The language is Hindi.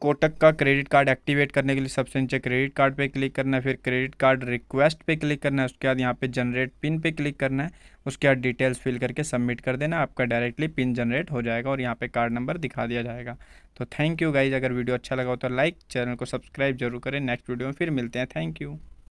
कोटक का क्रेडिट कार्ड एक्टिवेट करने के लिए सबसे नीचे क्रेडिट कार्ड पे क्लिक करना है फिर क्रेडिट कार्ड रिक्वेस्ट पे क्लिक करना है उसके बाद यहाँ पे जनरेट पिन पे क्लिक करना है उसके बाद डिटेल्स फिल करके सबमिट कर देना आपका डायरेक्टली पिन जनरेट हो जाएगा और यहाँ पे कार्ड नंबर दिखा दिया जाएगा तो थैंक यू गाइज अगर वीडियो अच्छा लगा हो तो लाइक चैनल को सब्सक्राइब जरूर करें नेक्स्ट वीडियो में फिर मिलते हैं थैंक यू